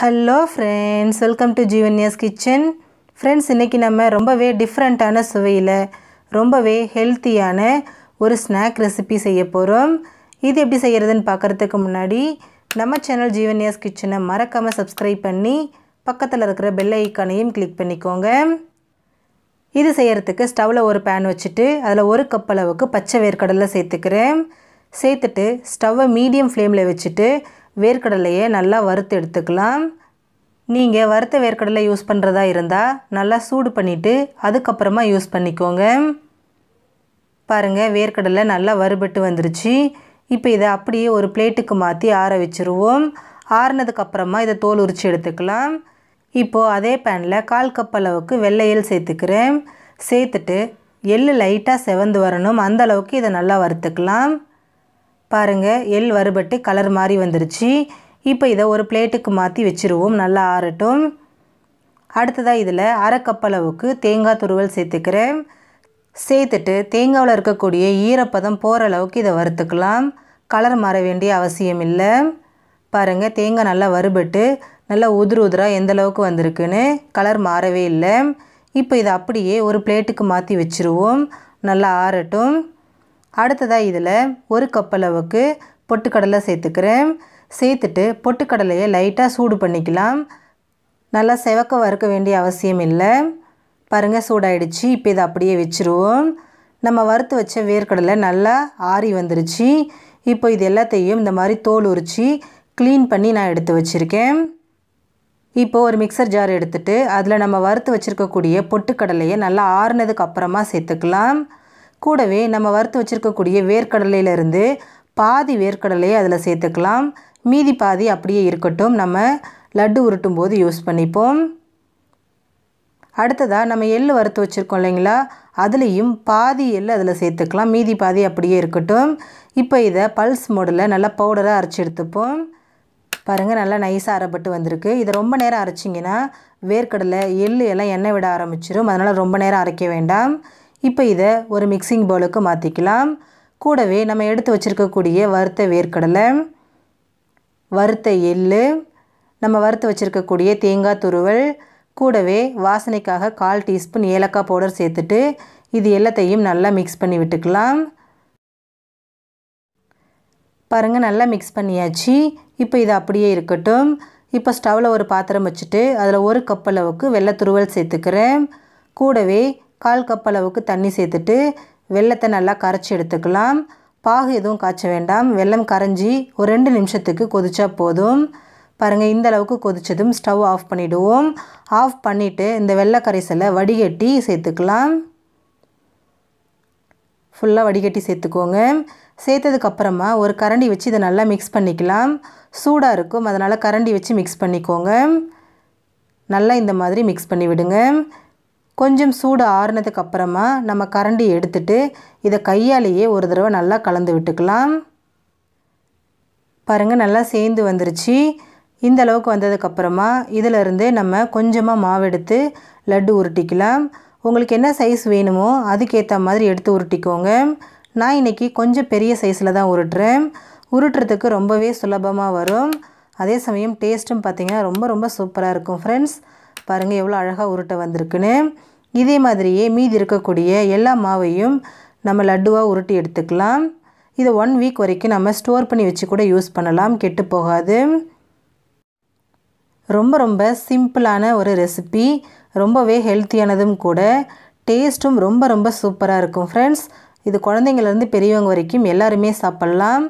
hello friends welcome to Jeevanya's kitchen friends இன்றைக்கி நம்ம ரொம்பவே டிஃப்ரெண்ட்டான சுவையில் ரொம்பவே ஹெல்த்தியான ஒரு ஸ்நாக் ரெசிபி செய்ய போகிறோம் இது எப்படி செய்கிறதுன்னு பார்க்குறதுக்கு முன்னாடி நம்ம சேனல் ஜீவன்யாஸ் கிச்சனை மறக்காமல் சப்ஸ்கிரைப் பண்ணி பக்கத்தில் இருக்கிற பெல் ஐக்கானையும் கிளிக் பண்ணிக்கோங்க இது செய்கிறதுக்கு ஸ்டவ்வில் ஒரு பேன் வச்சுட்டு அதில் ஒரு கப் அளவுக்கு பச்சை வேர்க்கடலை சேர்த்துக்கிறேன் சேர்த்துட்டு ஸ்டவ்வை மீடியம் ஃப்ளேமில் வச்சுட்டு வேர்க்கடலையே நல்லா வறுத்து எடுத்துக்கலாம் நீங்கள் வறுத்த வேர்க்கடலை யூஸ் பண்ணுறதா இருந்தால் நல்லா சூடு பண்ணிவிட்டு அதுக்கப்புறமா யூஸ் பண்ணிக்கோங்க பாருங்கள் வேர்க்கடலை நல்லா வறுபட்டு வந்துருச்சு இப்போ இதை அப்படியே ஒரு பிளேட்டுக்கு மாற்றி ஆற வச்சுருவோம் ஆறுனதுக்கப்புறமா இதை தோல் உரித்து எடுத்துக்கலாம் இப்போது அதே பேனில் கால் கப் அளவுக்கு வெள்ளையல் சேர்த்துக்கிறேன் சேர்த்துட்டு எள் லைட்டாக செவந்து வரணும் அந்தளவுக்கு இதை நல்லா வறுத்துக்கலாம் பாருங்கள் எல் வறுபட்டு கலர் மாதிரி வந்துருச்சு இப்போ இதை ஒரு பிளேட்டுக்கு மாற்றி வச்சுருவோம் நல்லா ஆறட்டும் அடுத்ததாக இதில் அரை கப் அளவுக்கு தேங்காய் துருவல் சேர்த்துக்கிறேன் சேர்த்துட்டு தேங்காவில் இருக்கக்கூடிய ஈரப்பதம் போகிற அளவுக்கு இதை வறுத்துக்கலாம் கலர் மாற வேண்டிய அவசியம் இல்லை பாருங்கள் தேங்காய் நல்லா வறுபட்டு நல்லா உதிர் உதிராக எந்த அளவுக்கு வந்திருக்குன்னு கலர் மாறவே இல்லை இப்போ இதை அப்படியே ஒரு பிளேட்டுக்கு மாற்றி வச்சுருவோம் நல்லா ஆறட்டும் அடுத்ததாக இதில் ஒரு கப் அளவுக்கு பொட்டுக்கடலை சேர்த்துக்கிறேன் சேர்த்துட்டு பொட்டுக்கடலையை லைட்டாக சூடு பண்ணிக்கலாம் நல்லா செவக்க வறுக்க வேண்டிய அவசியம் இல்லை பாருங்கள் சூடாயிடுச்சு இப்போ இதை அப்படியே வச்சுருவோம் நம்ம வறுத்து வச்ச வேர்க்கடலை நல்லா ஆறி வந்துருச்சு இப்போ இது எல்லாத்தையும் இந்த மாதிரி தோல் உரித்து க்ளீன் பண்ணி நான் எடுத்து வச்சுருக்கேன் இப்போது ஒரு மிக்சர் ஜார் எடுத்துகிட்டு அதில் நம்ம வறுத்து வச்சுருக்கக்கூடிய பொட்டுக்கடலையை நல்லா ஆறுனதுக்கு அப்புறமா சேர்த்துக்கலாம் கூடவே நம்ம வறுத்து வச்சுருக்கக்கூடிய வேர்க்கடலையிலேருந்து பாதி வேர்க்கடலையை அதில் சேர்த்துக்கலாம் மீதி பாதி அப்படியே இருக்கட்டும் நம்ம லட்டு உருட்டும் போது யூஸ் பண்ணிப்போம் அடுத்ததாக நம்ம எள் வறுத்து வச்சுருக்கோம் இல்லைங்களா அதுலேயும் பாதி எள் அதில் சேர்த்துக்கலாம் மீதி பாதி அப்படியே இருக்கட்டும் இப்போ இதை பல்ஸ் மோடில் நல்லா பவுடராக அரைச்சி எடுத்துப்போம் பாருங்கள் நல்லா நைஸாக அரைப்பட்டு வந்திருக்கு இதை ரொம்ப நேரம் அரைச்சிங்கன்னா வேர்க்கடலை எள் எல்லாம் எண்ணெய் விட ஆரம்பிச்சிடும் அதனால் ரொம்ப நேரம் அரைக்க வேண்டாம் இப்போ இதை ஒரு மிக்சிங் பவுலுக்கு மாற்றிக்கலாம் கூடவே நம்ம எடுத்து வச்சுருக்கக்கூடிய வறுத்த வேர்க்கடலை வறுத்த எள் நம்ம வறுத்து வச்சுருக்கக்கூடிய தேங்காய் துருவல் கூடவே வாசனைக்காக கால் டீஸ்பூன் ஏலக்காய் பவுடர் சேர்த்துட்டு இது எல்லாத்தையும் நல்லா மிக்ஸ் பண்ணி விட்டுக்கலாம் பாருங்கள் நல்லா மிக்ஸ் பண்ணியாச்சு இப்போ இது அப்படியே இருக்கட்டும் இப்போ ஸ்டவ்வில் ஒரு பாத்திரம் வச்சுட்டு அதில் ஒரு கப் அளவுக்கு வெள்ளை துருவல் சேர்த்துக்கிறேன் கூடவே கால் கப் அளவுக்கு தண்ணி சேர்த்துட்டு வெள்ளத்தை நல்லா கரைச்சி எடுத்துக்கலாம் பாகு எதுவும் காய்ச்ச வேண்டாம் வெள்ளம் கரைஞ்சி ஒரு ரெண்டு நிமிஷத்துக்கு கொதிச்சா போதும் பாருங்கள் இந்த அளவுக்கு கொதித்ததும் ஸ்டவ் ஆஃப் பண்ணிவிடுவோம் ஆஃப் பண்ணிவிட்டு இந்த வெள்ளை கரைசலை வடிகட்டி சேர்த்துக்கலாம் ஃபுல்லாக வடிகட்டி சேர்த்துக்கோங்க சேர்த்ததுக்கப்புறமா ஒரு கரண்டி வச்சு இதை நல்லா மிக்ஸ் பண்ணிக்கலாம் சூடாக இருக்கும் அதனால் கரண்டி வச்சு மிக்ஸ் பண்ணிக்கோங்க நல்லா இந்த மாதிரி மிக்ஸ் பண்ணி விடுங்க கொஞ்சம் சூடு ஆறுனதுக்கு அப்புறமா நம்ம கரண்டி எடுத்துட்டு இதை கையாலேயே ஒரு தடவை நல்லா கலந்து விட்டுக்கலாம் பாருங்கள் நல்லா சேர்ந்து வந்துருச்சு இந்த அளவுக்கு வந்ததுக்கப்புறமா இதிலிருந்து நம்ம கொஞ்சமாக மாவு எடுத்து லட்டு உருட்டிக்கலாம் உங்களுக்கு என்ன சைஸ் வேணுமோ அதுக்கேற்ற மாதிரி எடுத்து உருட்டிக்கோங்க நான் இன்றைக்கி கொஞ்சம் பெரிய சைஸில் தான் உருட்டுறேன் உருட்டுறதுக்கு ரொம்பவே சுலபமாக வரும் அதே சமயம் டேஸ்ட்டும் பார்த்திங்கன்னா ரொம்ப ரொம்ப சூப்பராக இருக்கும் ஃப்ரெண்ட்ஸ் பாருங்கள் எவ்வளோ அழகாக உருட்டை வந்திருக்குன்னு இதே மாதிரியே மீதி இருக்கக்கூடிய எல்லா மாவையும் நம்ம லட்டுவாக உருட்டி எடுத்துக்கலாம் இதை ஒன் வீக் வரைக்கும் நம்ம ஸ்டோர் பண்ணி வச்சு கூட யூஸ் பண்ணலாம் கெட்டு போகாது ரொம்ப ரொம்ப சிம்பிளான ஒரு ரெசிபி ரொம்பவே ஹெல்த்தியானதும் கூட டேஸ்ட்டும் ரொம்ப ரொம்ப சூப்பராக இருக்கும் ஃப்ரெண்ட்ஸ் இது குழந்தைங்கள்லேருந்து பெரியவங்க வரைக்கும் எல்லாருமே சாப்பிட்லாம்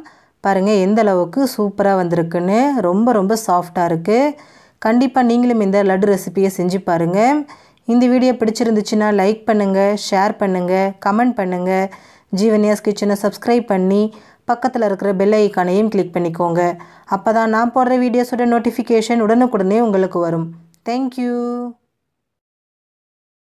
பாருங்கள் எந்த அளவுக்கு சூப்பராக வந்திருக்குன்னு ரொம்ப ரொம்ப சாஃப்டாக இருக்குது கண்டிப்பாக நீங்களும் இந்த லட்டு ரெசிப்பியை செஞ்சு பாருங்கள் இந்த வீடியோ பிடிச்சிருந்துச்சுன்னா லைக் பண்ணுங்கள் ஷேர் பண்ணுங்கள் கமெண்ட் பண்ணுங்கள் ஜீவன்யாஸ் கிச்சனை சப்ஸ்கிரைப் பண்ணி பக்கத்தில் இருக்கிற பெல் ஐக்கானையும் கிளிக் பண்ணிக்கோங்க அப்போ தான் நான் போடுற வீடியோஸோட நோட்டிஃபிகேஷன் உடனுக்குடனே உங்களுக்கு வரும் தேங்க்யூ